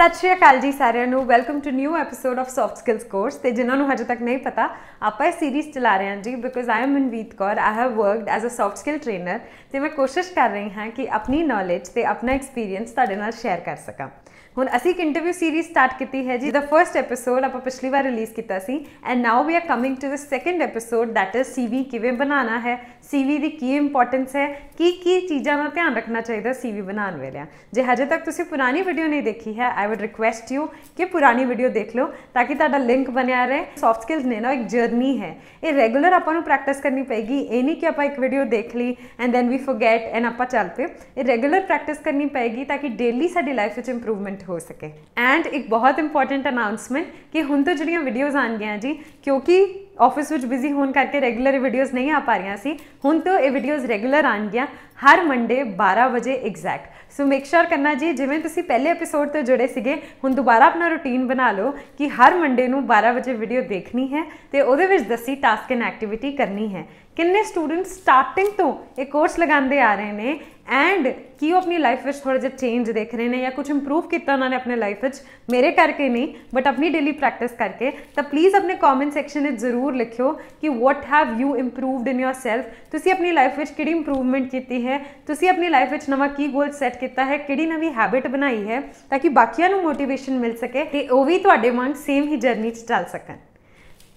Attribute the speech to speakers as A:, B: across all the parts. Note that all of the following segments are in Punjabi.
A: ਸਤਿ ਸ਼੍ਰੀ ਅਕਾਲ ਜੀ ਸਾਰਿਆਂ ਨੂੰ welcome to new episode of soft skills course ਤੇ ਜਿਨ੍ਹਾਂ ਨੂੰ ਹਜੇ ਤੱਕ ਨਹੀਂ ਪਤਾ ਆਪਾਂ ਇਹ ਸੀਰੀਜ਼ ਚਲਾ ਰਹੇ ਹਾਂ ਜੀ because I am Manveet Kaur I have worked as a soft skill trainer ਤੇ ਮੈਂ ਕੋਸ਼ਿਸ਼ ਕਰ ਰਹੀ ਹਾਂ ਕਿ ਆਪਣੀ ਨੌਲੇਜ ਤੇ ਆਪਣਾ ਐਕਸਪੀਰੀਅੰਸ ਤੁਹਾਡੇ ਨਾਲ ਸ਼ੇਅਰ ਕਰ ਸਕਾਂ ਹੁਣ ਅਸੀਂ ਇੱਕ ਇੰਟਰਵਿਊ ਸੀਰੀਜ਼ ਸਟਾਰਟ ਕੀਤੀ ਹੈ ਜੀ ਦਾ ਫਰਸਟ ਐਪੀਸੋਡ ਆਪਾਂ ਪਿਛਲੀ ਵਾਰ ਰਿਲੀਜ਼ ਕੀਤਾ ਸੀ and now we are coming to the second episode that is CV ਕਿਵੇਂ ਬਣਾਉਣਾ ਹੈ ਸੀਵੀ ਦੀ ਕੀ ਇੰਪੋਰਟੈਂਸ ਹੈ ਕੀ ਕੀ ਚੀਜ਼ਾਂ ਦਾ ਧਿਆਨ ਰੱਖਣਾ ਚਾਹੀਦਾ ਸੀਵੀ ਬਣਾਉਣ ਵੇਲੇ ਜੇ ਹਜੇ ਤੱਕ ਤੁਸੀਂ ਪੁਰਾਣੀ ਵੀਡੀਓ ਨਹੀਂ ਦੇਖੀ ਹੈ ਆਈ ਊਡ ਰਿਕੁਐਸਟ ਯੂ ਕਿ ਪੁਰਾਣੀ ਵੀਡੀਓ ਦੇਖ ਲਓ ਤਾਂ ਕਿ ਤੁਹਾਡਾ ਲਿੰਕ ਬਣਿਆ ਰਹੇ ਸੌਫਟ ਸਕਿਲਸ ਨੇ ਨਾ ਇੱਕ ਜਰਨੀ ਹੈ ਇਹ ਰੈਗੂਲਰ ਆਪਾਂ ਨੂੰ ਪ੍ਰੈਕਟਿਸ ਕਰਨੀ ਪੈਗੀ ਇਹ ਨਹੀਂ ਕਿ ਆਪਾਂ ਇੱਕ ਵੀਡੀਓ ਦੇਖ ਲਈ and then we forget and ਆਪਾਂ ਚੱਲ ਪਏ ਇਹ ਰੈਗੂਲਰ ਪ੍ਰੈਕਟਿਸ ਕਰਨੀ ਪੈਗੀ ਤਾਂ ਕਿ ਡੇਲੀ ਸਾਡੀ ਲਾਈਫ ਵਿੱਚ ਇੰਪਰੂਵਮੈਂਟ ਹੋ ਸਕੇ ਐਂਡ ਇੱਕ ਬਹੁਤ ਇੰਪੋਰਟੈਂਟ ਅਨਾਉਂਸਮੈਂਟ ਕਿ ਹੁਣ ਤੋਂ ਜਿਹੜੀਆਂ ਵੀਡੀਓਜ਼ ਆਣਗੀਆਂ ਜੀ ਕਿਉਂਕਿ ਆਫਿਸ ਵਿੱਚ ਬਿਜ਼ੀ ਹੋਣ ਕਰਕੇ ਰੈਗੂਲਰ ਵੀਡੀਓਜ਼ ਨਹੀਂ ਆ ਪਾ ਰਹੀਆਂ ਸੀ ਹੁਣ ਤੋਂ ਇਹ ਵੀਡੀਓਜ਼ ਰੈਗੂਲਰ ਆਣ ਗਿਆ ਹਰ ਮੰਡੇ 12 ਵਜੇ ਐਗਜ਼ੈਕਟ ਸੋ ਮੇਕ ਸ਼ੋਰ ਕਰਨਾ ਜੀ ਜਿਵੇਂ ਤੁਸੀਂ ਪਹਿਲੇ ਐਪੀਸੋਡ ਤੋਂ ਜੁੜੇ ਸੀਗੇ ਹੁਣ ਦੁਬਾਰਾ ਆਪਣਾ ਰੁਟੀਨ ਬਣਾ ਲਓ ਕਿ ਹਰ ਮੰਡੇ ਨੂੰ 12 ਵਜੇ ਵੀਡੀਓ ਦੇਖਣੀ ਹੈ ਤੇ ਉਹਦੇ ਵਿੱਚ ਦੱਸੀ ਟਾਸਕ ਐਂਡ ਐਕਟੀਵਿਟੀ ਕਰਨੀ ਹੈ ਕਿੰਨੇ ਸਟੂਡੈਂਟ ਸਟਾਰਟਿੰਗ ਤੋਂ ਇਹ ਕੋਰਸ ਲਗਾਉਂਦੇ ਆ ਰਹੇ ਨੇ ਐਂਡ ਕੀ ਉਹ ਆਪਣੀ ਲਾਈਫ ਵਿੱਚ ਥੋੜਾ ਜਿਹਾ ਚੇਂਜ ਦੇਖ ਰਹੇ ਨੇ ਜਾਂ ਕੁਝ ਇੰਪਰੂਵ ਕੀਤਾ ਉਹਨਾਂ ਨੇ ਆਪਣੇ ਲਾਈਫ ਵਿੱਚ ਮੇਰੇ ਕਰਕੇ ਨਹੀਂ ਬਟ ਆਪਣੀ ਡੇਲੀ ਪ੍ਰੈਕਟਿਸ ਕਰਕੇ ਤਾਂ ਪਲੀਜ਼ ਆਪਣੇ ਕਮੈਂਟ ਸੈਕਸ਼ਨ ਵਿੱਚ ਜ਼ਰੂਰ ਲਿਖਿਓ ਕਿ what have you improved in yourself ਤੁਸੀਂ ਆਪਣੀ ਲਾਈਫ ਵਿੱਚ ਕਿਹੜੀ ਇੰਪਰੂਵਮੈਂਟ ਕੀਤੀ ਹੈ ਤੁਸੀਂ ਆਪਣੀ ਲਾਈਫ ਵਿੱਚ ਨਵਾਂ ਕੀ ਗੋਲ ਸੈੱਟ ਕੀਤਾ ਹੈ ਕਿਹੜੀ ਨਵੀਂ ਹੈਬਿਟ ਬਣਾਈ ਹੈ ਤਾਂ ਕਿ ਬਾਕੀਆਂ ਨੂੰ ਮੋਟੀਵੇਸ਼ਨ ਮਿਲ ਸਕੇ ਤੇ ਉਹ ਵੀ ਤੁਹਾਡੇ ਵਾਂਗ ਸੇਮ ਹੀ ਜਰਨੀ 'ਚ ਚੱਲ ਸਕਣ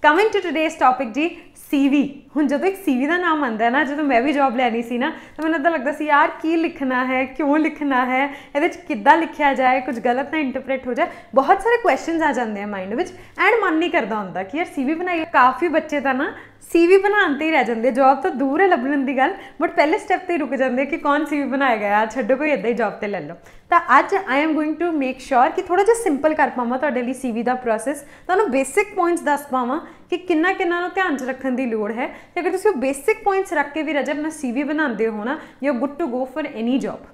A: ਕਮਿੰਗ ਟੂ ਟੁਡੇਸ ਟਾਪਿਕ ਜੀ ਸੀਵੀ ਹੁਣ ਜਦੋਂ ਇੱਕ ਸੀਵੀ ਦਾ ਨਾਮ ਆਉਂਦਾ ਹੈ ਨਾ ਜਦੋਂ ਮੈਂ ਵੀ ਜੌਬ ਲੈਣੀ ਸੀ ਨਾ ਤਾਂ ਮੈਨੂੰ ਤਾਂ ਲੱਗਦਾ ਸੀ ਯਾਰ ਕੀ ਲਿਖਣਾ ਹੈ ਕਿਉਂ ਲਿਖਣਾ ਹੈ ਇਹਦੇ ਵਿੱਚ ਕਿੱਦਾਂ ਲਿਖਿਆ ਜਾਏ ਕੁਝ ਗਲਤ ਨਾ ਇੰਟਰਪ੍ਰੀਟ ਹੋ ਜਾਏ ਬਹੁਤ ਸਾਰੇ ਕੁਐਸਚਨਸ ਆ ਜਾਂਦੇ ਆ ਮਾਈਂਡ ਵਿੱਚ ਐਂਡ ਮਨ ਨਹੀਂ ਕਰਦਾ ਹੁੰਦਾ ਕਿ ਯਾਰ ਸੀਵੀ ਬਣਾਈਏ ਕਾਫੀ ਬੱਚੇ ਤਾਂ ਨਾ ਸੀਵੀ ਬਣਾਉਣ ਤੇ ਹੀ ਰਹਿ ਜਾਂਦੇ ਜੌਬ ਤਾਂ ਦੂਰ ਹੈ ਲੱਭਣ ਦੀ ਗੱਲ ਬਟ ਪਹਿਲੇ ਸਟੈਪ ਤੇ ਹੀ ਰੁਕ ਜਾਂਦੇ ਕਿ ਕੌਣ ਸੀਵੀ ਬਣਾਏਗਾ ਯਾਰ ਛੱਡੋ ਕੋਈ ਇਦਾਂ ਹੀ ਜੌਬ ਤੇ ਲੈ ਲਓ ਤਾਂ ਅੱਜ I am going to make sure ਕਿ ਥੋੜਾ ਜਿਹਾ ਸਿੰਪਲ ਕਰ ਪਾਵਾਂ ਤੁਹਾਡੇ ਲਈ ਸੀਵੀ ਦਾ ਪ੍ਰੋਸੈਸ ਤੁਹਾਨੂੰ ਬੇਸਿਕ ਪੁਆਇੰਟਸ ਦੱਸ ਪਾਵਾਂ ਕਿ ਕਿੰਨਾ ਕਿੰਨਾ ਨੂੰ ਧਿਆਨ 'ਚ ਰੱਖਣ ਦੀ ਲੋੜ ਹੈ ਤੇ ਅਗਰ ਤੁਸੀਂ ਉਹ ਬੇਸਿਕ ਪੁਆਇੰਟਸ ਰੱਖ ਕੇ ਵੀ ਰਜਬ ਨਾ ਸੀਵੀ ਬਣਾਉਂਦੇ ਹੋ ਨਾ you good to go for any job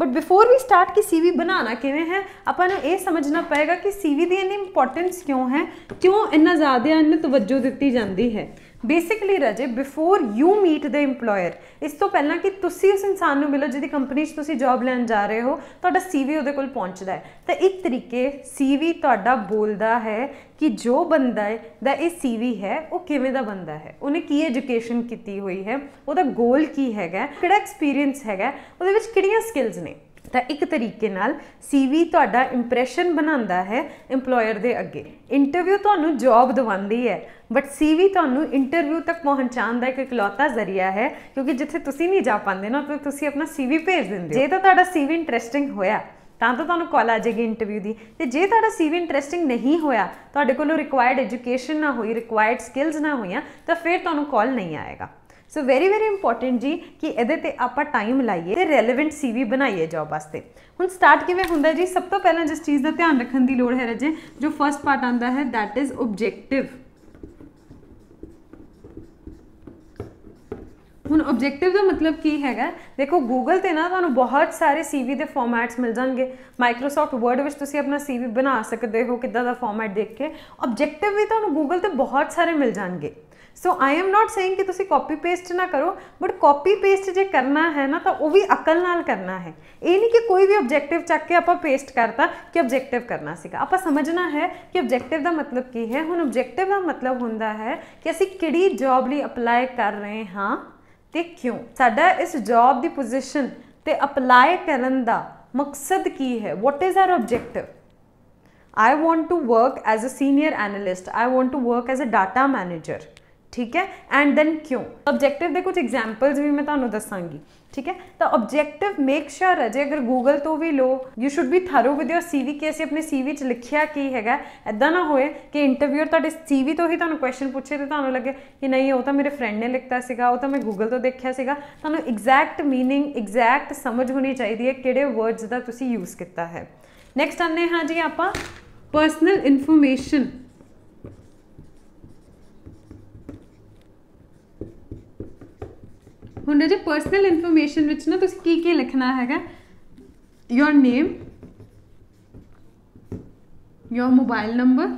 A: but before we start ਕਿ ਸੀਵੀ ਬਣਾਉਣਾ ਕਿਵੇਂ ਹੈ ਆਪਾਂ ਨੂੰ ਇਹ ਸਮਝਣਾ ਪਏਗਾ ਕਿ ਸੀਵੀ ਦੀ ਇੰਨੀ ਇੰਪੋਰਟੈਂਸ ਕਿਉਂ ਹੈ ਕਿਉਂ ਇੰਨਾ ਜ਼ਿਆਦਾ ਇਹਨੂੰ ਤਵੱਜੋ ਦਿੱਤੀ ਜਾਂਦੀ ਹੈ ਬੇਸਿਕਲੀ ਰਜੇ before you meet the employer ਇਸ ਤੋਂ ਪਹਿਲਾਂ ਕਿ ਤੁਸੀਂ ਉਸ ਇਨਸਾਨ ਨੂੰ ਮਿਲੋ ਜਿਹਦੀ ਕੰਪਨੀ 'ਚ ਤੁਸੀਂ ਜੌਬ ਲੈਣ ਜਾ ਰਹੇ ਹੋ ਤੁਹਾਡਾ ਸੀਵੀ ਉਹਦੇ ਕੋਲ ਪਹੁੰਚਦਾ ਹੈ ਤਾਂ ਇੱਕ ਤਰੀਕੇ ਸੀਵੀ ਤੁਹਾਡਾ ਬੋਲਦਾ ਹੈ ਕਿ ਜੋ ਬੰਦਾ ਹੈ ਦਾ ਇਹ ਸੀਵੀ ਹੈ ਉਹ ਕਿਵੇਂ ਦਾ ਬੰਦਾ ਹੈ ਉਹਨੇ ਕੀ ਐਜੂਕੇਸ਼ਨ ਕੀਤੀ ਹੋਈ ਹੈ ਉਹਦਾ ਗੋਲ ਕੀ ਹੈਗਾ ਕਿਹੜਾ ਐਕਸਪੀਰੀਅੰਸ ਹੈਗਾ ਉਹਦੇ ਵਿੱਚ ਕਿਹੜੀਆਂ ਸਕਿੱਲਸ ਨੇ ਤਾਂ ਇੱਕ ਤਰੀਕੇ ਨਾਲ ਸੀਵੀ ਤੁਹਾਡਾ ਇੰਪ੍ਰੈਸ਼ਨ ਬਣਾਉਂਦਾ ਹੈ EMPLOYER ਦੇ ਅੱਗੇ ਇੰਟਰਵਿਊ ਤੁਹਾਨੂੰ ਜੌਬ ਦਵਾਉਂਦੀ ਹੈ ਬਟ ਸੀਵੀ ਤੁਹਾਨੂੰ ਇੰਟਰਵਿਊ ਤੱਕ ਪਹੁੰਚਾਉਣ ਦਾ ਇੱਕ ਇਕਲੌਤਾ ਜ਼ਰੀਆ ਹੈ ਕਿਉਂਕਿ ਜਿੱਥੇ ਤੁਸੀਂ ਨਹੀਂ ਜਾ ਪਾਉਂਦੇ ਨਾ ਉੱਥੇ ਤੁਸੀਂ ਆਪਣਾ ਸੀਵੀ ਭੇਜ ਦਿੰਦੇ ਹੋ ਜੇ ਤਾਂ ਤੁਹਾਡਾ ਸੀਵੀ ਇੰਟਰਸਟਿੰਗ ਹੋਇਆ ਤਾਂ ਤਾਂ ਤੁਹਾਨੂੰ ਕਾਲ ਆ ਜਾਏਗੀ ਇੰਟਰਵਿਊ ਦੀ ਤੇ ਜੇ ਤੁਹਾਡਾ ਸੀਵੀ ਇੰਟਰਸਟਿੰਗ ਨਹੀਂ ਹੋਇਆ ਤੁਹਾਡੇ ਕੋਲ ਰਿਕੁਆਇਰਡ ਐਜੂਕੇਸ਼ਨ ਨਾ ਹੋਈ ਰਿਕੁਆਇਰਡ ਸਕਿੱਲਸ ਨਾ ਹੋਈਆਂ ਤਾਂ ਫਿਰ ਤੁਹਾਨੂੰ ਕਾਲ ਨਹੀਂ ਆਏਗਾ ਸੋ ਵੈਰੀ ਵੈਰੀ ਇੰਪੋਰਟੈਂਟ ਜੀ ਕਿ ਇਹਦੇ ਤੇ ਆਪਾਂ ਟਾਈਮ ਲਾਈਏ ਤੇ ਰੈਲੇਵੈਂਟ ਸੀਵੀ ਬਣਾਈਏ ਜੌਬ ਵਾਸਤੇ ਹੁਣ ਸਟਾਰਟ ਕਿਵੇਂ ਹੁੰਦਾ ਜੀ ਸਭ ਤੋਂ ਪਹਿਲਾਂ ਜਿਸ ਚੀਜ਼ ਦਾ ਧਿਆਨ ਰੱਖਣ ਦੀ ਲੋੜ ਹੈ ਰਜੇ ਜੋ ਫਰਸਟ ਪਾਰਟ ਆਂਦਾ ਹੈ ਥੈਟ ਇਜ਼ ਆਬਜੈਕਟਿਵ ਹੁਣ ਆਬਜੈਕਟਿਵ ਦਾ ਮਤਲਬ ਕੀ ਹੈਗਾ ਦੇਖੋ ਗੂਗਲ ਤੇ ਨਾ ਤੁਹਾਨੂੰ ਬਹੁਤ ਸਾਰੇ ਸੀਵੀ ਦੇ ਫਾਰਮੈਟਸ ਮਿਲ ਜਾਣਗੇ ਮਾਈਕਰੋਸਾਫਟ ਵਰਡ ਵਿੱਚ ਤੁਸੀਂ ਆਪਣਾ ਸੀਵੀ ਬਣਾ ਸਕਦੇ ਹੋ ਕਿੱਦਾਂ ਦਾ ਫਾਰਮੈਟ ਦੇਖ ਕੇ ਆਬਜੈਕਟਿਵ ਵੀ ਤੁਹਾਨੂੰ ਗੂਗਲ ਤੇ ਬਹੁਤ ਸਾਰੇ ਮਿਲ ਜਾਣਗੇ ਸੋ ਆਈ ਐਮ ਨਾਟ ਸੇਇੰਗ ਕਿ ਤੁਸੀਂ ਕਾਪੀ ਪੇਸਟ ਨਾ ਕਰੋ ਬਟ ਕਾਪੀ ਪੇਸਟ ਜੇ ਕਰਨਾ ਹੈ ਨਾ ਤਾਂ ਉਹ ਵੀ ਅਕਲ ਨਾਲ ਕਰਨਾ ਹੈ ਇਹ ਨਹੀਂ ਕਿ ਕੋਈ ਵੀ ਆਬਜੈਕਟਿਵ ਚੱਕ ਕੇ ਆਪਾਂ ਪੇਸਟ ਕਰਤਾ ਕਿ ਆਬਜੈਕਟਿਵ ਕਰਨਾ ਸੀਗਾ ਆਪਾਂ ਸਮਝਣਾ ਹੈ ਕਿ ਆਬਜੈਕਟਿਵ ਦਾ ਮਤਲਬ ਕੀ ਹੈ ਹੁਣ ਆਬਜੈਕਟਿਵ ਦਾ ਮਤਲਬ ਹੁੰਦਾ ਹੈ ਕਿ ਅਸੀਂ ਕਿਹੜੀ ਜੌਬ ਲਈ ਅਪਲਾਈ ਕਰ ਰਹੇ ਹਾਂ ਤੇ ਕਿਉਂ ਸਾਡਾ ਇਸ ਜੌਬ ਦੀ ਪੋਜੀਸ਼ਨ ਤੇ ਅਪਲਾਈ ਕਰਨ ਦਾ ਮਕਸਦ ਕੀ ਹੈ what is our objective I want to work as a senior analyst I want to work as a data manager ਠੀਕ ਹੈ ਐਂਡ ਦੈਨ ਕਿਉਂ ਆਬਜੈਕਟਿਵ ਦੇ ਕੁਝ ਐਗਜ਼ਾਮਪਲਸ ਵੀ ਮੈਂ ਤੁਹਾਨੂੰ ਦੱਸਾਂਗੀ ਠੀਕ ਹੈ ਤਾਂ ਆਬਜੈਕਟਿਵ ਮੇਕ ਸ਼ੋਰ ਅਜੇ ਜੇ ਅਗਰ ਗੂਗਲ ਤੋਂ ਵੀ ਲੋ you should be thorough with your CV ਕਿ ਅਸੀਂ ਆਪਣੇ ਸੀਵੀ 'ਚ ਲਿਖਿਆ ਕੀ ਹੈਗਾ ਐਦਾਂ ਨਾ ਹੋਏ ਕਿ ਇੰਟਰਵਿਊਅਰ ਤੁਹਾਡੇ ਸੀਵੀ ਤੋਂ ਹੀ ਤੁਹਾਨੂੰ ਕੁਐਸਚਨ ਪੁੱਛੇ ਤੇ ਤੁਹਾਨੂੰ ਲੱਗੇ ਕਿ ਨਹੀਂ ਉਹ ਤਾਂ ਮੇਰੇ ਫਰੈਂਡ ਨੇ ਲਿਖਤਾ ਸੀਗਾ ਉਹ ਤਾਂ ਮੈਂ ਗੂਗਲ ਤੋਂ ਦੇਖਿਆ ਸੀਗਾ ਤੁਹਾਨੂੰ ਐਗਜ਼ੈਕਟ ਮੀਨਿੰਗ ਐਗਜ਼ੈਕਟ ਸਮਝ ਹੋਣੀ ਚਾਹੀਦੀ ਹੈ ਕਿਹੜੇ ਵਰਡਸ ਦਾ ਤੁਸੀਂ ਯੂਜ਼ ਕੀਤਾ ਹੈ ਨੈਕਸਟ ਆਨੇ ਹਾਂ ਜੀ ਆਪਾਂ ਪਰਸਨਲ ਇਨਫੋਰਮੇਸ਼ਨ ਹੁਣ ਜੇ ਪਰਸਨਲ ਇਨਫੋਰਮੇਸ਼ਨ ਵਿੱਚ ਨਾ ਤੁਸੀਂ ਕੀ ਕੀ ਲਿਖਣਾ ਹੈਗਾ ਯੋਰ ਨੇਮ ਯੋਰ ਮੋਬਾਈਲ ਨੰਬਰ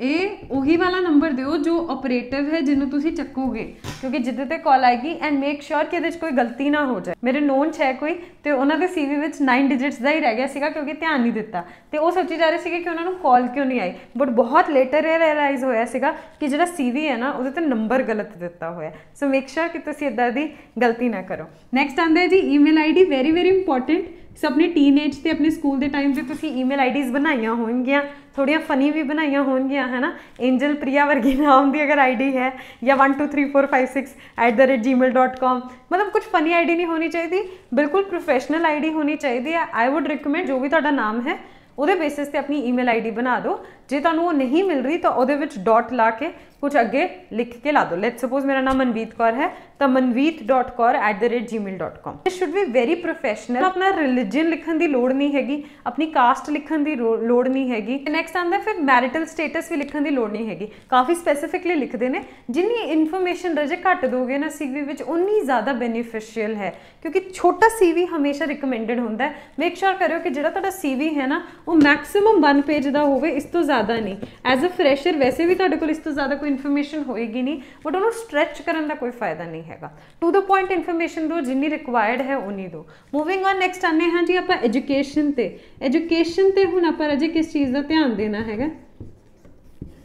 A: ਇਹ ਉਹੀ ਵਾਲਾ ਨੰਬਰ ਦਿਓ ਜੋ ਆਪਰੇਟਿਵ ਹੈ ਜਿਹਨੂੰ ਤੁਸੀਂ ਚੱਕੋਗੇ ਕਿਉਂਕਿ ਜਿੱਦੇ ਤੇ ਕਾਲ ਆਏਗੀ ਐਂਡ ਮੇਕ ਸ਼ੋਰ ਕਿ ਇਹਦੇ ਵਿੱਚ ਕੋਈ ਗਲਤੀ ਨਾ ਹੋ ਜਾਏ ਮੇਰੇ ਨੋਨ ਛੇ ਕੋਈ ਤੇ ਉਹਨਾਂ ਦੇ ਸੀਵੀ ਵਿੱਚ 9 ਡਿਜਿਟਸ ਦਾ ਹੀ ਰਹਿ ਗਿਆ ਸੀਗਾ ਕਿਉਂਕਿ ਧਿਆਨ ਨਹੀਂ ਦਿੱਤਾ ਤੇ ਉਹ ਸੋਚੀ ਜਾ ਰਹੇ ਸੀਗੇ ਕਿ ਉਹਨਾਂ ਨੂੰ ਕਾਲ ਕਿਉਂ ਨਹੀਂ ਆਈ ਬਟ ਬਹੁਤ ਲੇਟਰ ਇਹ ਰਿਅਲਾਈਜ਼ ਹੋਇਆ ਸੀਗਾ ਕਿ ਜਿਹੜਾ ਸੀਵੀ ਹੈ ਨਾ ਉਹਦੇ ਤੇ ਨੰਬਰ ਗਲਤ ਦਿੱਤਾ ਹੋਇਆ ਸੋ ਮੇਕ ਸ਼ੋਰ ਕਿ ਤੁਸੀਂ ਇਦਾਂ ਦੀ ਗਲਤੀ ਨਾ ਕਰੋ ਨੈਕਸਟ ਆਂਦਾ ਹੈ ਜੀ email ID very very important so ਆਪਣੇ ਟੀਨੇਜ ਤੇ ਆਪਣੇ ਸਕੂਲ ਦੇ ਟਾਈਮ ਤੇ ਤੁਸੀਂ ਈਮੇਲ ਆਈਡੀਜ਼ ਬਣਾਈਆਂ ਹੋਣਗੀਆਂ ਥੋੜੀਆਂ ਫਨੀ ਵੀ ਬਣਾਈਆਂ ਹੋਣਗੀਆਂ ਹੈਨਾ ਐਂਜਲ ਪ੍ਰਿਆ ਵਰਗੀ ਨਾਮ ਦੀ ਅਗਰ ਆਈਡੀ ਹੈ ਜਾਂ 123456@gmail.com ਮਤਲਬ ਕੁਝ ਫਨੀ ਆਈਡੀ ਨਹੀਂ ਹੋਣੀ ਚਾਹੀਦੀ ਬਿਲਕੁਲ ਪ੍ਰੋਫੈਸ਼ਨਲ ਆਈਡੀ ਹੋਣੀ ਚਾਹੀਦੀ ਹੈ ਆਈ ਊਡ ਰეკਮੈਂਡ ਜੋ ਵੀ ਤੁਹਾਡਾ ਨਾਮ ਹੈ ਉਹਦੇ ਬੇਸਿਸ ਤੇ ਆਪਣੀ ਈਮੇਲ ਆਈਡੀ ਬਣਾ ਦਿਓ ਜੇ ਤੁਹਾਨੂੰ ਉਹ ਨਹੀਂ ਮਿਲ ਰਹੀ ਤਾਂ ਉਹਦੇ ਵਿੱਚ ਡਾਟ ਲਾ ਕੇ ਕੁਝ ਅੱਗੇ ਲਿਖ ਕੇ ਲਾ ਦਿਓ ਲੈਟਸ ਸਪੋਜ਼ ਮੇਰਾ ਨਾਮ ਮਨਵੀਤ ਕੌਰ ਹੈ ਤਾਂ manveet.kaur@gmail.com it should be very professional ਆਪਣਾ ਰਿਲੀਜੀਅਨ ਲਿਖਣ ਦੀ ਲੋੜ ਨਹੀਂ ਹੈਗੀ ਆਪਣੀ ਕਾਸਟ ਲਿਖਣ ਦੀ ਲੋੜ ਨਹੀਂ ਹੈਗੀ ਨੈਕਸਟ ਆਂਦਾ ਫਿਰ ਮੈਰਿਟਲ ਸਟੇਟਸ ਵੀ ਲਿਖਣ ਦੀ ਲੋੜ ਨਹੀਂ ਹੈਗੀ ਕਾਫੀ ਸਪੈਸੀਫਿਕਲੀ ਲਿਖਦੇ ਨੇ ਜਿੰਨੀ ਇਨਫੋਰਮੇਸ਼ਨ ਰਜੇ ਘੱਟ ਦੋਗੇ ਨਾ ਸੀਵੀ ਵਿੱਚ ਉਨੀ ਜ਼ਿਆਦਾ ਬੈਨੀਫੀਸ਼ੀਅਲ ਹੈ ਕਿਉਂਕਿ ਛੋਟਾ ਸੀਵੀ ਹਮੇਸ਼ਾ ਰეკਮੈਂਡਡ ਹੁੰਦਾ ਹੈ ਮੇਕ ਸ਼ੋਰ ਕਰਿਓ ਕਿ ਜਿਹੜਾ ਤੁਹਾਡਾ ਸੀਵੀ ਹੈ ਨਾ ਉਹ ਮੈਕਸਿਮਮ 1 ਪੇਜ ਦਾ ਹੋਵੇ ਇਸ ਤੋਂ ਜ਼ਿਆਦਾ ਨਹੀਂ ਐਜ਼ ਅ ਫਰੈਸ਼ਰ ਵੈਸੇ ਵੀ ਤੁਹਾਡੇ ਕੋਲ ਇਸ ਤੋਂ ਜ਼ਿਆਦਾ ਕੋਈ ਇਨਫੋਰਮੇਸ਼ਨ ਹੋਏਗੀ ਨਹੀਂ ਬਟ ਉਹਨੂੰ ਸਟ੍ਰੈਚ ਕਰਨ ਦਾ ਕੋਈ ਫਾਇਦਾ ਨਹੀਂ ਹੈਗਾ ਟੂ ਦਾ ਪੁਆਇੰਟ ਇਨਫੋਰਮੇਸ਼ਨ ਦੋ ਜਿੰਨੀ ਰਿਕੁਆਇਰਡ ਹੈ ਉਨੀ ਦੋ ਮੂਵਿੰਗ ਔਨ ਨੈਕਸਟ ਆਨੇ ਹਾਂ ਜੀ ਆਪਾਂ ਐਜੂਕੇਸ਼ਨ ਤੇ ਐਜੂਕੇਸ਼ਨ ਤੇ ਹੁਣ ਆਪਾਂ ਅਜੇ ਕਿਸ ਚੀਜ਼ ਦਾ ਧਿਆਨ ਦੇਣਾ ਹੈਗਾ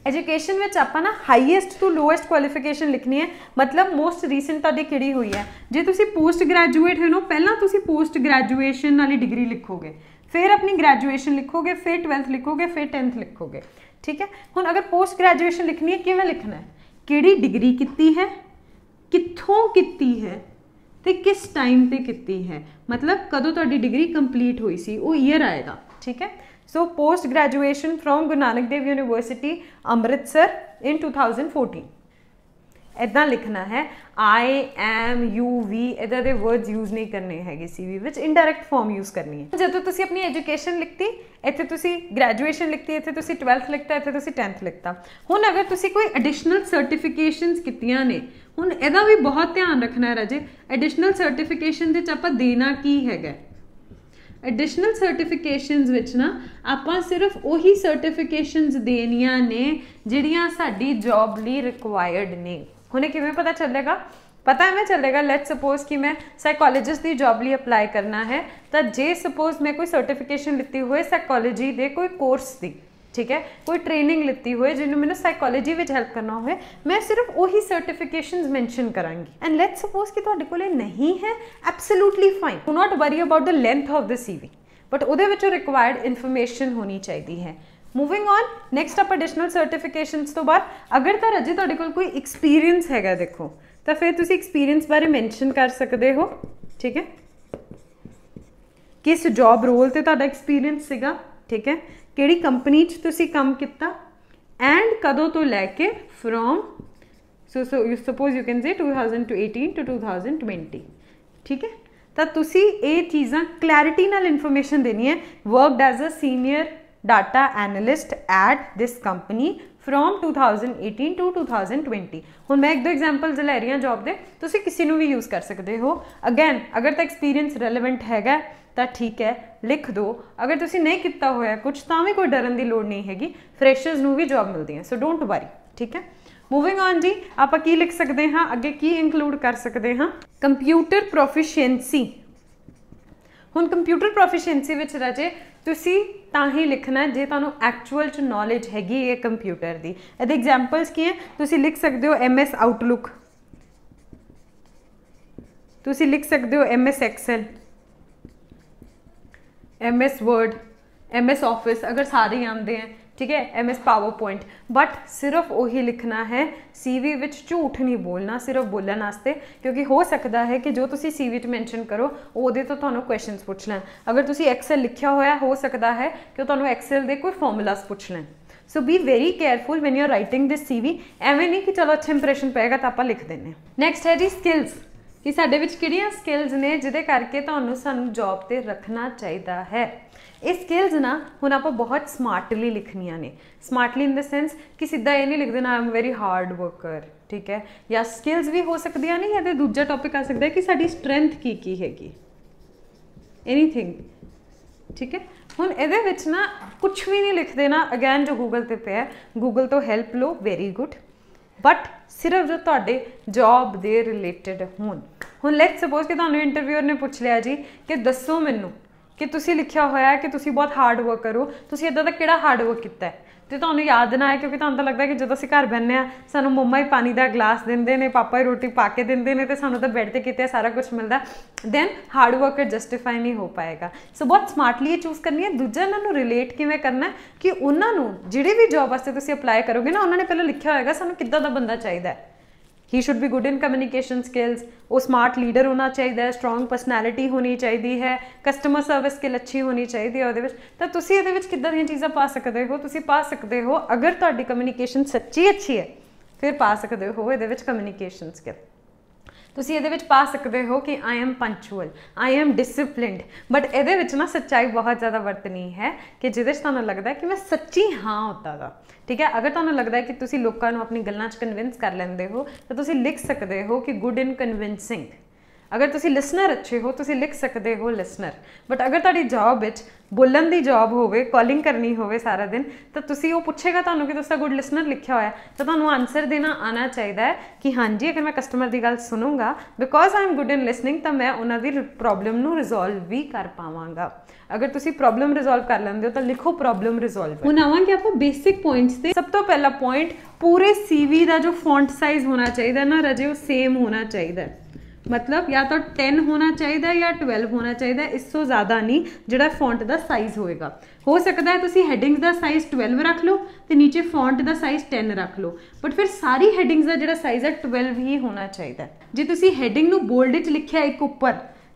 A: ਐਜੂਕੇਸ਼ਨ ਵਿੱਚ ਆਪਾਂ ਨਾ ਹਾਈਐਸਟ ਤੋਂ ਲੋਐਸਟ ਕੁਆਲੀਫਿਕੇਸ਼ਨ ਲਿਖਣੀ ਹੈ ਮਤਲਬ ਮੋਸਟ ਰੀਸੈਂਟ ਤੁਹਾਡੀ ਕਿਹੜੀ ਹੋਈ ਹੈ ਜੇ ਤੁਸੀਂ ਪੋਸਟ ਗ੍ਰੈਜੂਏਟ ਹੋ ਨਾ ਪਹਿਲਾਂ ਤੁਸੀਂ ਪੋਸਟ ਗ੍ਰੈਜੂਏਸ਼ਨ ਵਾਲੀ ਡਿਗਰੀ ਲਿਖੋਗੇ ਫਿਰ ਆਪਣੀ ਗ੍ਰੈਜੂਏਸ਼ਨ ਲਿਖੋਗੇ ਫਿਰ 12th ਲਿਖੋਗੇ ਫਿਰ 10th ਲਿਖੋਗੇ ਠੀਕ ਹੈ ਹੁਣ ਅਗਰ ਪੋਸਟ ਗ੍ਰੈਜੂਏਸ਼ਨ ਲਿਖਣੀ ਹੈ ਕਿਵੇਂ ਲਿਖਣਾ ਹੈ ਕਿਹੜੀ ਡਿਗਰੀ ਕੀਤੀ ਹੈ ਕਿੱਥੋਂ ਕੀਤੀ ਹੈ ਤੇ ਕਿਸ ਟਾਈਮ ਤੇ ਕੀਤੀ ਹੈ ਮਤਲਬ ਕਦੋਂ ਤੁਹਾਡੀ ਡਿਗਰੀ ਕੰਪਲੀਟ ਹੋਈ ਸੀ ਉਹ ਈਅਰ ਆਏਗਾ ਠੀਕ ਹੈ so post graduation from Guru Nanak Dev university Amritsar in 2014 ਇਦਾਂ ਲਿਖਣਾ ਹੈ ਆਈ ਐਮ ਯੂ ਵੀ ਇਦਾਂ ਦੇ ਵਰਡਸ ਯੂਜ਼ ਨਹੀਂ ਕਰਨੇ ਹੈਗੇ ਸੀਵੀ ਵਿੱਚ ਇਨਡਾਇਰੈਕਟ ਫਾਰਮ ਯੂਜ਼ ਕਰਨੀ ਹੈ ਜਦੋਂ ਤੁਸੀਂ ਆਪਣੀ ਐਜੂਕੇਸ਼ਨ ਲਿਖਤੀ ਇੱਥੇ ਤੁਸੀਂ ਗ੍ਰੈਜੂਏਸ਼ਨ ਲਿਖਤੀ ਇੱਥੇ ਤੁਸੀਂ 12th ਲਿਖਤਾ ਇੱਥੇ ਤੁਸੀਂ 10th ਲਿਖਤਾ ਹੁਣ ਅਗਰ ਤੁਸੀਂ ਕੋਈ ਐਡੀਸ਼ਨਲ ਸਰਟੀਫਿਕੇਸ਼ਨਸ ਕੀਤੀਆਂ ਨੇ ਹੁਣ ਇਹਦਾ ਵੀ ਬਹੁਤ ਧਿਆਨ ਰੱਖਣਾ ਹੈ ਰਾਜੇ ਐਡੀਸ਼ਨਲ ਸਰਟੀਫਿਕੇਸ਼ਨ ਦੇ ਵਿੱਚ ਆਪਾਂ ਦੇਣਾ ਕੀ ਹੈਗਾ ਐਡੀਸ਼ਨਲ ਸਰਟੀਫਿਕੇਸ਼ਨਸ ਵਿੱਚ ਨਾ ਆਪਾਂ ਸਿਰਫ ਉਹੀ ਸਰਟੀਫਿਕੇਸ਼ਨਸ ਦੇਣੀਆਂ ਨੇ ਜਿਹੜੀਆਂ ਸਾਡੀ ਜੌਬ ਲਈ ਰਿਕੁਆਇਰਡ ਨੇ ਉਹਨੇ ਕਿਵੇਂ ਪਤਾ ਚੱਲੇਗਾ ਪਤਾ ਐਵੇਂ ਚੱਲੇਗਾ ਲੈਟ ਸਪੋਜ਼ ਕਿ ਮੈਂ ਸਾਈਕੋਲੋਜਿਸਟ ਦੀ ਜੌਬ ਲਈ ਅਪਲਾਈ ਕਰਨਾ ਹੈ ਤਾਂ ਜੇ ਸਪੋਜ਼ ਮੈਂ ਕੋਈ ਸਰਟੀਫਿਕੇਸ਼ਨ ਲਿੱਤੀ ਹੋਏ ਸਾਈਕੋਲੋਜੀ ਦੇ ਕੋਈ ਕੋਰਸ ਦੀ ਠੀਕ ਹੈ ਕੋਈ ਟ੍ਰੇਨਿੰਗ ਲਿੱਤੀ ਹੋਏ ਜਿਹਨੂੰ ਮੈਨੂੰ ਸਾਈਕੋਲੋਜੀ ਵਿੱਚ ਹੈਲਪ ਕਰਨਾ ਹੋਵੇ ਮੈਂ ਸਿਰਫ ਉਹੀ ਸਰਟੀਫਿਕੇਸ਼ਨਸ ਮੈਂਸ਼ਨ ਕਰਾਂਗੀ ਐਂਡ ਲੈਟਸ ਸਪੋਜ਼ ਕਿ ਤੁਹਾਡੇ ਕੋਲੇ ਨਹੀਂ ਹੈ absolutely fine do not worry about the length of the CV but ਉਹਦੇ ਵਿੱਚ ਰਿਕੁਆਇਰਡ ਇਨਫੋਰਮੇਸ਼ਨ ਹੋਣੀ ਚਾਹੀਦੀ ਹੈ ਮੂਵਿੰਗ ਔਨ ਨੈਕਸਟ ਆਪ ਐਡੀਸ਼ਨਲ ਸਰਟੀਫਿਕੇਸ਼ਨਸ ਤੋਂ ਬਾਅਦ ਅਗਰ ਤਾਂ ਅਜੇ ਤੁਹਾਡੇ ਕੋਲ ਕੋਈ ਐਕਸਪੀਰੀਅੰਸ ਹੈਗਾ ਦੇਖੋ ਤਾਂ ਫਿਰ ਤੁਸੀਂ ਐਕਸਪੀਰੀਅੰਸ ਬਾਰੇ ਮੈਂਸ਼ਨ ਕਰ ਸਕਦੇ ਹੋ ਠੀਕ ਹੈ ਕਿਸ ਜੌਬ ਰੋਲ ਤੇ ਤੁਹਾਡਾ ਐਕਸਪੀਰੀਅੰਸ ਸੀਗਾ ਠੀਕ ਹੈ ਕਿਹੜੀ ਕੰਪਨੀ 'ਚ ਤੁਸੀਂ ਕੰਮ ਕੀਤਾ ਐਂਡ ਕਦੋਂ ਤੋਂ ਲੈ ਕੇ from so so you suppose you can say 2018 to 2020 ਠੀਕ ਹੈ ਤਾਂ ਤੁਸੀਂ ਇਹ ਚੀਜ਼ਾਂ ਕਲੈਰਿਟੀ ਨਾਲ ਇਨਫੋਰਮੇਸ਼ਨ ਦੇਣੀ ਹੈ worked as a senior data analyst at this company from 2018 to 2020 ਹੁਣ ਮੈਂ ਇੱਕ ਦੋ ਐਗਜ਼ਾਮਪਲਸ ਲੈ ਰਹੀ ਹਾਂ ਜੌਬ ਦੇ ਤੁਸੀਂ ਕਿਸੇ ਨੂੰ ਵੀ ਯੂਜ਼ ਕਰ ਸਕਦੇ ਹੋ ਅਗੇਨ ਅਗਰ ਤਾਂ ਐਕਸਪੀਰੀਅੰਸ ਰੈਲੇਵੈਂਟ ਹੈਗਾ ਤਾਂ ਠੀਕ ਹੈ ਲਿਖ ਦਿਓ ਅਗਰ ਤੁਸੀਂ ਨਹੀਂ ਕੀਤਾ ਹੋਇਆ ਕੁਝ ਤਾਂ ਵੀ ਕੋਈ ਡਰਨ ਦੀ ਲੋੜ ਨਹੀਂ ਹੈਗੀ ਫਰੈਸ਼ਰਸ ਨੂੰ ਵੀ ਜੌਬ ਮਿਲਦੀ ਹੈ ਸੋ ਡੋਨਟ ਵਰੀ ਠੀਕ ਹੈ ਮੂਵਿੰਗ ਔਨ ਜੀ ਆਪਾਂ ਕੀ ਲਿਖ ਸਕਦੇ ਹਾਂ ਅੱਗੇ ਕੀ ਇਨਕਲੂਡ ਕਰ ਸਕਦੇ ਹਾਂ ਕੰਪਿਊਟਰ ਪ੍ਰੋਫੀਸ਼ੀਐਂਸੀ ਹੁਣ ਕੰਪਿਊਟਰ ਪ੍ਰੋਫੀਸ਼ੀਐਂਸੀ ਵਿੱਚ ਰਾਜੇ ਤੁਸੀਂ ਤਾਂ ਹੀ ਲਿਖਣਾ ਜੇ ਤੁਹਾਨੂੰ ਐਕਚੁਅਲ ਚ ਨੌਲੇਜ ਹੈਗੀ ਹੈ ਕੰਪਿਊਟਰ ਦੀ ਇਹਦੇ ਐਗਜ਼ਾਮਪਲਸ ਕੀ ਹੈ ਤੁਸੀਂ ਲਿਖ ਸਕਦੇ ਹੋ ਐਮ ਐਸ ਆਊਟਲੁੱਕ ਤੁਸੀਂ ਲਿਖ ਸਕਦੇ ਹੋ M S Excel M S Word M S Office ਅਗਰ ਸਾਰੇ ਆਉਂਦੇ ਆ ਠੀਕ ਹੈ ਐਮਐਸ ਪਾਵਰ ਪੁਆਇੰਟ ਬਟ ਸਿਰਫ ਉਹੀ ਲਿਖਣਾ ਹੈ ਸੀਵੀ ਵਿੱਚ ਝੂਠ ਨਹੀਂ ਬੋਲਣਾ ਸਿਰਫ ਬੋਲਣ ਵਾਸਤੇ ਕਿਉਂਕਿ ਹੋ ਸਕਦਾ ਹੈ ਕਿ ਜੋ ਤੁਸੀਂ ਸੀਵੀ ਵਿੱਚ ਮੈਂਸ਼ਨ ਕਰੋ ਉਹਦੇ ਤੋਂ ਤੁਹਾਨੂੰ ਕੁਐਸਚਨਸ ਪੁੱਛ ਲੈਣ ਅਗਰ ਤੁਸੀਂ ਐਕਸਲ ਲਿਖਿਆ ਹੋਇਆ ਹੋ ਸਕਦਾ ਹੈ ਕਿ ਉਹ ਤੁਹਾਨੂੰ ਐਕਸਲ ਦੇ ਕੋਈ ਫਾਰਮੂਲਾਸ ਪੁੱਛ ਲੈਣ so be very careful when you are writing this CV ਐਵੇਂ ਨਹੀਂ ਕਿ ਚਲੋ ਅੱਛਾ ਇੰਪ੍ਰੈਸ਼ਨ ਪਏਗਾ ਤਾਂ ਆਪਾਂ ਲਿਖ ਦਿੰਨੇ ਨੈਕਸਟ ਹੈ ਜੀ ਸਕਿਲਸ ਕਿ ਸਾਡੇ ਵਿੱਚ ਕਿਹੜੀਆਂ ਸਕਿੱਲਸ ਨੇ ਜਿਹਦੇ ਕਰਕੇ ਤੁਹਾਨੂੰ ਸਾਨੂੰ ਜੌਬ ਤੇ ਰੱਖਣਾ ਚਾਹੀਦਾ ਹੈ ਇਹ ਸਕਿੱਲਸ ਨਾ ਹੁਣ ਆਪਾਂ ਬਹੁਤ ਸਮਾਰਟਲੀ ਲਿਖਣੀਆਂ ਨੇ ਸਮਾਰਟਲੀ ਇਨ ਦ ਸੈਂਸ ਕਿ ਸਿੱਧਾ ਇਹ ਨਹੀਂ ਲਿਖ ਦੇਣਾ ਆਮ ਵੈਰੀ ਹਾਰਡ ਵਰਕਰ ਠੀਕ ਹੈ ਜਾਂ ਸਕਿੱਲਸ ਵੀ ਹੋ ਸਕਦੀਆਂ ਨੇ ਇਹਦੇ ਤੇ ਦੂਜਾ ਟੌਪਿਕ ਆ ਸਕਦਾ ਹੈ ਕਿ ਸਾਡੀ ਸਟਰੈਂਥ ਕੀ ਕੀ ਹੈਗੀ ਐਨੀਥਿੰਗ ਠੀਕ ਹੈ ਹੁਣ ਇਹਦੇ ਵਿੱਚ ਨਾ ਕੁਝ ਵੀ ਨਹੀਂ ਲਿਖ ਦੇਣਾ ਅਗੇਨ ਜੋ ਗੂਗਲ ਤੇ ਪਿਆ ਗੂਗਲ ਤੋਂ ਹੈਲਪ ਲਓ ਵੈਰੀ ਗੁੱਡ ਬਟ ਸਿਰਫ ਜੋ ਤੁਹਾਡੇ ਜੌਬ ਦੇ ਰਿਲੇਟਡ ਹੋਣ ਹੁਣ ਲੈਟਸ ਸਪੋਜ਼ ਕਿ ਤੁਹਾਨੂੰ ਇੰਟਰਵਿਊਅਰ ਨੇ ਪੁੱਛ ਲਿਆ ਜੀ ਕਿ ਦੱਸੋ ਮੈਨੂੰ ਕਿ ਤੁਸੀਂ ਲਿਖਿਆ ਹੋਇਆ ਹੈ ਕਿ ਤੁਸੀਂ ਬਹੁਤ ਹਾਰਡ ਵਰਕਰ ਹੋ ਤੁਸੀਂ ਇਦਾਂ ਦਾ ਕਿਹੜਾ ਹਾਰਡ ਵਰਕ ਕੀਤਾ ਹੈ ਤੇ ਤੁਹਾਨੂੰ ਯਾਦ ਨਾ ਆਏ ਕਿਉਂਕਿ ਤੁਹਾਨੂੰ ਤਾਂ ਲੱਗਦਾ ਕਿ ਜਦੋਂ ਅਸੀਂ ਘਰ ਬੰਨੇ ਆ ਸਾਨੂੰ ਮੰਮਾ ਹੀ ਪਾਣੀ ਦਾ ਗਲਾਸ ਦਿੰਦੇ ਨੇ ਪਾਪਾ ਹੀ ਰੋਟੀ ਪਾ ਕੇ ਦਿੰਦੇ ਨੇ ਤੇ ਸਾਨੂੰ ਤਾਂ ਬੈੱਡ ਤੇ ਕਿਤੇ ਸਾਰਾ ਕੁਝ ਮਿਲਦਾ ਦੈਨ ਹਾਰਡ ਵਰਕਰ ਜਸਟੀਫਾਈ ਨਹੀਂ ਹੋ ਪਾਏਗਾ ਸੋ ਬਹੁਤ ਸਮਾਰਟਲੀ ਚੂਜ਼ ਕਰਨੀ ਹੈ ਦੂਜਿਆਂ ਨਾਲ ਨੂੰ ਰਿਲੇਟ ਕਿਵੇਂ ਕਰਨਾ ਕਿ ਉਹਨਾਂ ਨੂੰ ਜਿਹੜੀ ਵੀ ਜੌਬ ਵਾਸਤੇ ਤੁਸੀਂ ਅਪਲਾਈ ਕਰੋਗੇ ਨਾ ਉਹਨਾਂ ਨੇ ਪਹਿਲਾਂ ਲਿਖਿਆ ਹੋਏਗਾ ਸਾਨੂੰ ਕਿੱਦਾਂ ਦਾ ਬੰਦਾ ਚਾਹੀਦਾ ਹੈ ਹੀ should be good in communication skills ਉਹ ਸਮਾਰਟ ਲੀਡਰ ਹੋਣਾ ਚਾਹੀਦਾ ਹੈ ਸਟਰੋਂਗ ਪਰਸਨੈਲਿਟੀ ਹੋਣੀ ਚਾਹੀਦੀ ਹੈ ਕਸਟਮਰ ਸਰਵਿਸ ਸਕਿੱਲ ਅੱਛੀ ਹੋਣੀ ਚਾਹੀਦੀ ਹੈ ਉਹਦੇ ਵਿੱਚ ਤਾਂ ਤੁਸੀਂ ਇਹਦੇ ਵਿੱਚ ਕਿੱਦਾਂ ਦੀਆਂ ਚੀਜ਼ਾਂ ਪਾ ਸਕਦੇ ਹੋ ਤੁਸੀਂ ਪਾ ਸਕਦੇ ਹੋ ਅਗਰ ਤੁਹਾਡੀ ਕਮਿਊਨੀਕੇਸ਼ਨ ਸੱਚੀ ਅੱਛੀ ਹੈ ਫਿਰ ਪਾ ਸਕਦੇ ਹੋ ਇਹਦੇ ਵਿੱਚ ਕਮਿਊਨੀਕੇਸ਼ਨ ਸਕਿੱਲ ਤੁਸੀਂ ਇਹਦੇ ਵਿੱਚ ਪਾ ਸਕਦੇ ਹੋ ਕਿ I am punctual I am disciplined but ਇਹਦੇ ਵਿੱਚ ਨਾ ਸੱਚਾਈ ਬਹੁਤ ਜ਼ਿਆਦਾ ਵਰਤਨੀ ਹੈ ਕਿ ਜਿਹਦੇ ਵਿੱਚ ਤੁਹਾਨੂੰ ਲੱਗਦਾ ਕਿ ਮੈਂ ਸੱਚੀ ਹਾਂ ਹੁੰਦਾ ਦਾ ਠੀਕ ਹੈ ਅਗਰ ਤੁਹਾਨੂੰ ਲੱਗਦਾ ਹੈ ਕਿ ਤੁਸੀਂ ਲੋਕਾਂ ਨੂੰ ਆਪਣੀ ਗੱਲਾਂ 'ਚ ਕਨਵਿੰਸ ਕਰ ਲੈਂਦੇ ਹੋ ਤਾਂ ਤੁਸੀਂ ਲਿਖ ਸਕਦੇ ਹੋ ਕਿ ਗੁੱਡ ਇਨ ਕਨਵਿੰਸਿੰਗ ਅਗਰ ਤੁਸੀਂ ਲਿਸਨਰ ਅੱਛੇ ਹੋ ਤੁਸੀਂ ਲਿਖ ਸਕਦੇ ਹੋ ਲਿਸਨਰ ਬਟ ਅਗਰ ਤੁਹਾਡੀ ਜੌਬ ਵਿੱਚ ਬੋਲਣ ਦੀ ਜੌਬ ਹੋਵੇ ਕਾਲਿੰਗ ਕਰਨੀ ਹੋਵੇ ਸਾਰਾ ਦਿਨ ਤਾਂ ਤੁਸੀਂ ਉਹ ਪੁੱਛੇਗਾ ਤੁਹਾਨੂੰ ਕਿ ਤੁਸੀਂ ਗੁੱਡ ਲਿਸਨਰ ਲਿਖਿਆ ਹੋਇਆ ਤਾਂ ਤੁਹਾਨੂੰ ਆਨਸਰ ਦੇਣਾ ਆਣਾ ਚਾਹੀਦਾ ਹੈ ਕਿ ਹਾਂਜੀ ਅਗਰ ਮੈਂ ਕਸਟਮਰ ਦੀ ਗੱਲ ਸੁਣੂੰਗਾ because I'm good in listening ਤਾਂ ਮੈਂ ਉਹਨਾਂ ਦੀ ਪ੍ਰੋਬਲਮ ਨੂੰ ਰਿਜ਼ੋਲਵ ਵੀ ਕਰ ਪਾਵਾਂਗਾ ਅਗਰ ਤੁਸੀਂ ਪ੍ਰੋਬਲਮ ਰਿਜ਼ੋਲਵ ਕਰ ਲੈਂਦੇ ਹੋ ਤਾਂ ਲਿਖੋ ਪ੍ਰੋਬਲਮ ਰਿਜ਼ੋਲਵ ਹੁਣ ਆਵਾਂਗੇ ਆਪਾਂ ਬੇਸਿਕ ਪੁਆਇੰਟਸ ਤੇ ਸਭ ਤੋਂ ਪਹਿਲਾ ਪੁਆਇੰਟ ਪੂਰੇ ਸੀਵੀ ਦਾ ਜੋ ਫੌਂਟ ਸਾਈਜ਼ ਹੋਣਾ ਚਾਹੀਦਾ ਨਾ ਰਜੇ ਉਹ ਸੇਮ ਹੋਣਾ ਚਾਹੀਦਾ ਹੈ ਮਤਲਬ ਜਾਂ ਤਾਂ 10 ਹੋਣਾ ਚਾਹੀਦਾ ਜਾਂ 12 ਹੋਣਾ ਚਾਹੀਦਾ ਇਸ ਤੋਂ ਜ਼ਿਆਦਾ ਨਹੀਂ ਜਿਹੜਾ ਫੌਂਟ ਦਾ ਸਾਈਜ਼ ਹੋਏਗਾ ਹੋ ਸਕਦਾ ਹੈ ਤੁਸੀਂ ਹੈਡਿੰਗਸ ਦਾ ਸਾਈਜ਼ 12 ਰੱਖ ਲਓ ਤੇ ਨੀਚੇ ਫੌਂਟ ਦਾ ਸਾਈਜ਼ 10 ਰੱਖ ਲਓ ਬਟ ਫਿਰ ਸਾਰੀ ਹੈਡਿੰਗਸ ਦਾ ਜਿਹੜਾ ਸਾਈਜ਼ ਹੈ 12 ਹੀ ਹੋਣਾ ਚਾਹੀਦਾ ਜੇ ਤੁਸੀਂ ਹੈਡਿੰਗ ਨੂੰ ਬੋਲਡ ਵਿੱਚ ਲਿਖਿਆ ਇੱਕ ਉੱਪਰ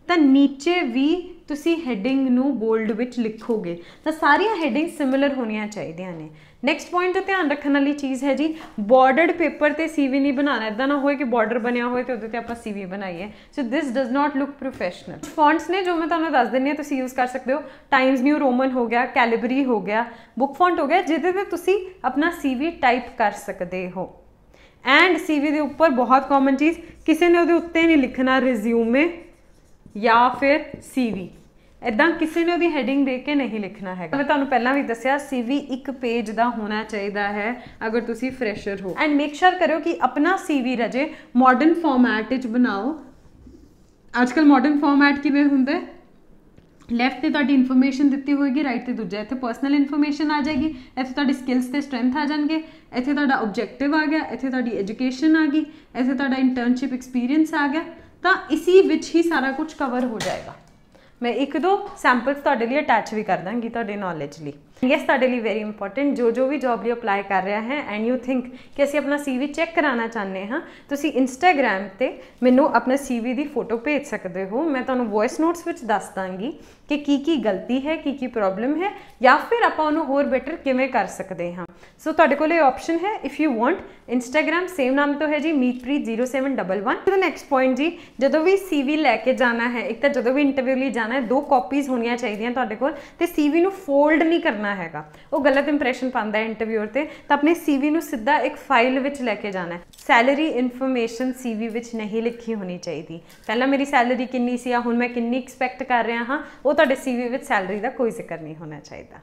A: ਤਾਂ ਨੀਚੇ ਵੀ ਤੁਸੀਂ ਹੈਡਿੰਗ ਨੂੰ ਬੋਲਡ ਵਿੱਚ ਲਿਖੋਗੇ ਤਾਂ ਸਾਰੀਆਂ ਹੈਡਿੰਗ ਸਿਮਿਲਰ ਹੋਣੀਆਂ ਚਾਹੀਦੀਆਂ ਨੇ ਨੈਕਸਟ ਪੁਆਇੰਟ ਤੇ ਧਿਆਨ ਰੱਖਣ ਵਾਲੀ ਚੀਜ਼ ਹੈ ਜੀ ਬਾਰਡਰਡ ਪੇਪਰ ਤੇ ਸੀਵੀ ਨਹੀਂ ਬਣਾਣਾ ਇਦਾਂ ਨਾ ਹੋਏ ਕਿ ਬਾਰਡਰ ਬਣਿਆ ਹੋਏ ਤੇ ਉਹਦੇ ਤੇ ਆਪਾਂ ਸੀਵੀ ਬਣਾਈਏ so this does not look professional fonts ਨੇ ਜੋ ਮੈਂ ਤੁਹਾਨੂੰ ਦੱਸ ਦਿੰਨੀ ਆ ਤੁਸੀਂ ਯੂਜ਼ ਕਰ ਸਕਦੇ ਹੋ ਟਾਈਮਸ ਨਿਊ ਰੋਮਨ ਹੋ ਗਿਆ ਕੈਲਿਬਰੀ ਹੋ ਗਿਆ ਬੁੱਕ ਫੌਂਟ ਹੋ ਗਿਆ ਜਿਹਦੇ ਤੇ ਤੁਸੀਂ ਆਪਣਾ ਸੀਵੀ ਟਾਈਪ ਕਰ ਸਕਦੇ ਹੋ ਐਂਡ ਸੀਵੀ ਦੇ ਉੱਪਰ ਬਹੁਤ ਕਾਮਨ ਚੀਜ਼ ਕਿਸੇ ਨੇ ਉਹਦੇ ਉੱਤੇ ਨਹੀਂ ਲਿਖਣਾ ਰਿਜ਼ਿਊਮੇ ਜਾਂ ਫਿਰ ਸੀਵੀ ਇਦਾਂ ਕਿਸੇ ਨੇ ਉਹਦੀ ਹੈਡਿੰਗ ਦੇ ਕੇ ਨਹੀਂ ਲਿਖਣਾ ਹੈਗਾ ਮੈਂ ਤੁਹਾਨੂੰ ਪਹਿਲਾਂ ਵੀ ਦੱਸਿਆ ਸੀਵੀ ਇੱਕ ਪੇਜ ਦਾ ਹੋਣਾ ਚਾਹੀਦਾ ਹੈ ਅਗਰ ਤੁਸੀਂ ਫਰੈਸ਼ਰ ਹੋ ਐਂਡ ਮੇਕ ਸ਼ੋਰ ਕਰਿਓ ਕਿ ਆਪਣਾ ਸੀਵੀ ਰਜੇ ਮਾਡਰਨ ਫਾਰਮੈਟ ਵਿੱਚ ਬਣਾਓ ਕੱਲ ਮਾਡਰਨ ਫਾਰਮੈਟ ਕਿਵੇਂ ਹੁੰਦਾ ਲੈਫਟ ਤੇ ਤੁਹਾਡੀ ਇਨਫੋਰਮੇਸ਼ਨ ਦਿੱਤੀ ਹੋਏਗੀ ਰਾਈਟ ਤੇ ਦੂਜਾ ਇੱਥੇ ਪਰਸਨਲ ਇਨਫੋਰਮੇਸ਼ਨ ਆ ਜਾਏਗੀ ਇੱਥੇ ਤੁਹਾਡੀ ਸਕਿਲਸ ਤੇ ਸਟਰੈਂਥ ਆ ਜਾਣਗੇ ਇੱਥੇ ਤੁਹਾਡਾ ਆਬਜੈਕਟਿਵ ਆ ਗਿਆ ਇੱਥੇ ਤੁਹਾਡੀ ਐਜੂਕੇਸ਼ਨ ਆ ਗਈ ਇੱਥੇ ਤੁਹਾਡਾ ਇੰਟਰਨਸ਼ਿਪ ਐਕਸਪੀਰੀਅੰਸ ਆ ਗਿਆ ਤਾਂ ਇਸੇ ਵਿੱਚ ਹੀ ਸਾਰਾ ਕੁਝ ਕਵਰ ਹੋ ਜਾਏਗਾ ਮੈਂ ਇੱਕ ਦੋ ਸੈਂਪਲਸ ਤੁਹਾਡੇ ਲਈ ਅਟੈਚ ਵੀ ਕਰ ਦਾਂਗੀ ਤੁਹਾਡੇ ਨੌਲੇਜ ਲਈ ਯੈਸ ਤੁਹਾਡੇ ਲਈ ਵੈਰੀ ਇੰਪੋਰਟੈਂਟ ਜੋ ਜੋ ਵੀ ਜੌਬ ਲਈ ਅਪਲਾਈ ਕਰ ਰਿਹਾ ਹੈ ਐਂਡ ਯੂ ਥਿੰਕ ਕਿ ਅਸੀਂ ਆਪਣਾ ਸੀਵੀ ਚੈੱਕ ਕਰਾਉਣਾ ਚਾਹੁੰਦੇ ਹਾਂ ਤੁਸੀਂ ਇੰਸਟਾਗ੍ਰam ਤੇ ਮੈਨੂੰ ਆਪਣਾ ਸੀਵੀ ਦੀ ਫੋਟੋ ਭੇਜ ਸਕਦੇ ਹੋ ਮੈਂ ਤੁਹਾਨੂੰ ਵੌਇਸ ਨੋਟਸ ਵਿੱਚ ਦੱਸ ਦਾਂਗੀ ਕਿ ਕੀ ਕੀ ਗਲਤੀ ਹੈ ਕੀ ਕੀ ਪ੍ਰੋਬਲਮ ਹੈ ਜਾਂ ਫਿਰ ਆਪਾਂ ਉਹਨੂੰ ਹੋਰ ਬੈਟਰ ਕਿਵੇਂ ਕਰ ਸਕਦੇ ਹਾਂ ਸੋ ਤੁਹਾਡੇ ਕੋਲ ਇਹ ਆਪਸ਼ਨ ਹੈ if you want Instagram same ਨਾਮ ਤੋਂ ਹੈ ਜੀ meetpreet0711 ਤੇ ਨੈਕਸਟ ਪੁਆਇੰਟ ਜੀ ਜਦੋਂ ਵੀ ਸੀਵੀ ਲੈ ਕੇ ਜਾਣਾ ਹੈ ਇੱਕ ਤਾਂ ਜਦੋਂ ਵੀ ਇੰਟਰਵਿਊ ਲਈ ਜਾਣਾ ਹੈ ਦੋ ਕਾਪੀਜ਼ ਹੋਣੀਆਂ ਚਾਹੀਦੀਆਂ ਤੁਹਾਡੇ ਕੋਲ ਤੇ ਸੀਵੀ ਨੂੰ ਫੋਲਡ ਨਹੀਂ ਕਰਨਾ ਕਰਨਾ ਹੈਗਾ ਉਹ ਗਲਤ ਇੰਪ੍ਰੈਸ਼ਨ ਪਾਉਂਦਾ ਹੈ ਇੰਟਰਵਿਊਰ ਤੇ ਤਾਂ ਆਪਣੇ ਸੀਵੀ ਨੂੰ ਸਿੱਧਾ ਇੱਕ ਫਾਈਲ ਵਿੱਚ ਲੈ ਕੇ ਜਾਣਾ ਹੈ ਸੈਲਰੀ ਇਨਫੋਰਮੇਸ਼ਨ ਸੀਵੀ ਵਿੱਚ ਨਹੀਂ ਲਿਖੀ ਹੋਣੀ ਚਾਹੀਦੀ ਪਹਿਲਾਂ ਮੇਰੀ ਸੈਲਰੀ ਕਿੰਨੀ ਸੀ ਆ ਹੁਣ ਮੈਂ ਕਿੰਨੀ ਐਕਸਪੈਕਟ ਕਰ ਰਿਹਾ ਹਾਂ ਉਹ ਤੁਹਾਡੇ ਸੀਵੀ ਵਿੱਚ ਸੈਲਰੀ ਦਾ ਕੋਈ ਜ਼ਿਕਰ ਨਹੀਂ ਹੋਣਾ ਚਾਹੀਦਾ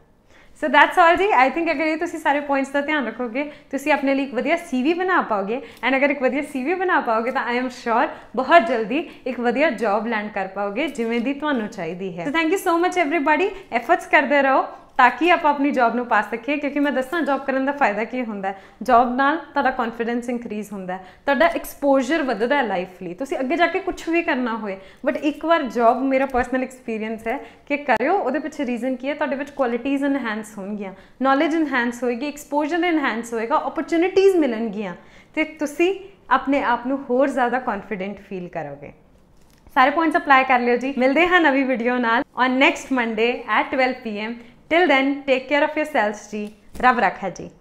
A: ਸੋ ਦੈਟਸ ਆਲ ਜੀ ਆਈ ਥਿੰਕ ਅਗਰ ਇਹ ਤੁਸੀਂ ਸਾਰੇ ਪੁਆਇੰਟਸ ਦਾ ਧਿਆਨ ਰੱਖੋਗੇ ਤੁਸੀਂ ਆਪਣੇ ਲਈ ਇੱਕ ਵਧੀਆ ਸੀਵੀ ਬਣਾ ਪਾਓਗੇ ਐਂਡ ਅਗਰ ਇੱਕ ਵਧੀਆ ਸੀਵੀ ਬਣਾ ਪਾਓਗੇ ਤਾਂ ਆਈ ਏਮ ਸ਼ੋਰ ਬਹੁਤ ਜਲਦੀ ਇੱਕ ਵਧੀਆ ਜੌਬ ਲੈਂਡ ਕਰ ਪਾਓਗੇ ਜਿਵੇਂ ਦੀ ਤੁਹਾਨੂੰ ਚਾਹੀਦੀ ਹੈ so thank you so much everyone efforts ਕਰਦੇ ਰਹੋ ਤਾਂ ਕਿ ਆਪਾਂ ਆਪਣੀ ਜੌਬ ਨੂੰ ਪਾ ਸਕੀਏ ਕਿਉਂਕਿ ਮੈਂ ਦੱਸਾਂ ਜੌਬ ਕਰਨ ਦਾ ਫਾਇਦਾ ਕੀ ਹੁੰਦਾ ਹੈ ਜੌਬ ਨਾਲ ਤੁਹਾਡਾ ਕੌਨਫੀਡੈਂਸ ਇਨਕਰੀਜ਼ ਹੁੰਦਾ ਹੈ ਤੁਹਾਡਾ ਐਕਸਪੋਜ਼ਰ ਵਧਦਾ ਹੈ ਲਾਈਫ ਲਈ ਤੁਸੀਂ ਅੱਗੇ ਜਾ ਕੇ ਕੁਝ ਵੀ ਕਰਨਾ ਹੋਏ ਬਟ ਇੱਕ ਵਾਰ ਜੌਬ ਮੇਰਾ ਪਰਸਨਲ ਐਕਸਪੀਰੀਅੰਸ ਹੈ ਕਿ ਕਰਿਓ ਉਹਦੇ ਪਿੱਛੇ ਰੀਜ਼ਨ ਕੀ ਹੈ ਤੁਹਾਡੇ ਵਿੱਚ ਕੁਆਲਿਟੀਜ਼ ਇਨਹਾਂਸ ਹੋਣਗੀਆਂ ਨੌਲੇਜ ਇਨਹਾਂਸ ਹੋਏਗੀ ਐਕਸਪੋਜ਼ਰ ਇਨਹਾਂਸ ਹੋਏਗਾ ਓਪਰਚ्युनिटीज ਮਿਲਣਗੀਆਂ ਤੇ ਤੁਸੀਂ ਆਪਣੇ ਆਪ ਨੂੰ ਹੋਰ ਜ਼ਿਆਦਾ ਕੌਨਫੀਡੈਂਟ ਫੀਲ ਕਰੋਗੇ ਸਾਰੇ ਪੁਆਇੰਟਸ ਅਪਲਾਈ ਕਰ ਲਿਓ ਜੀ ਮਿਲਦੇ ਹਾਂ ਨਵੀਂ ਵੀਡੀਓ ਨਾਲ on next Monday at 12 PM Till then, take care of yourselves ji. Rav Rakha ji.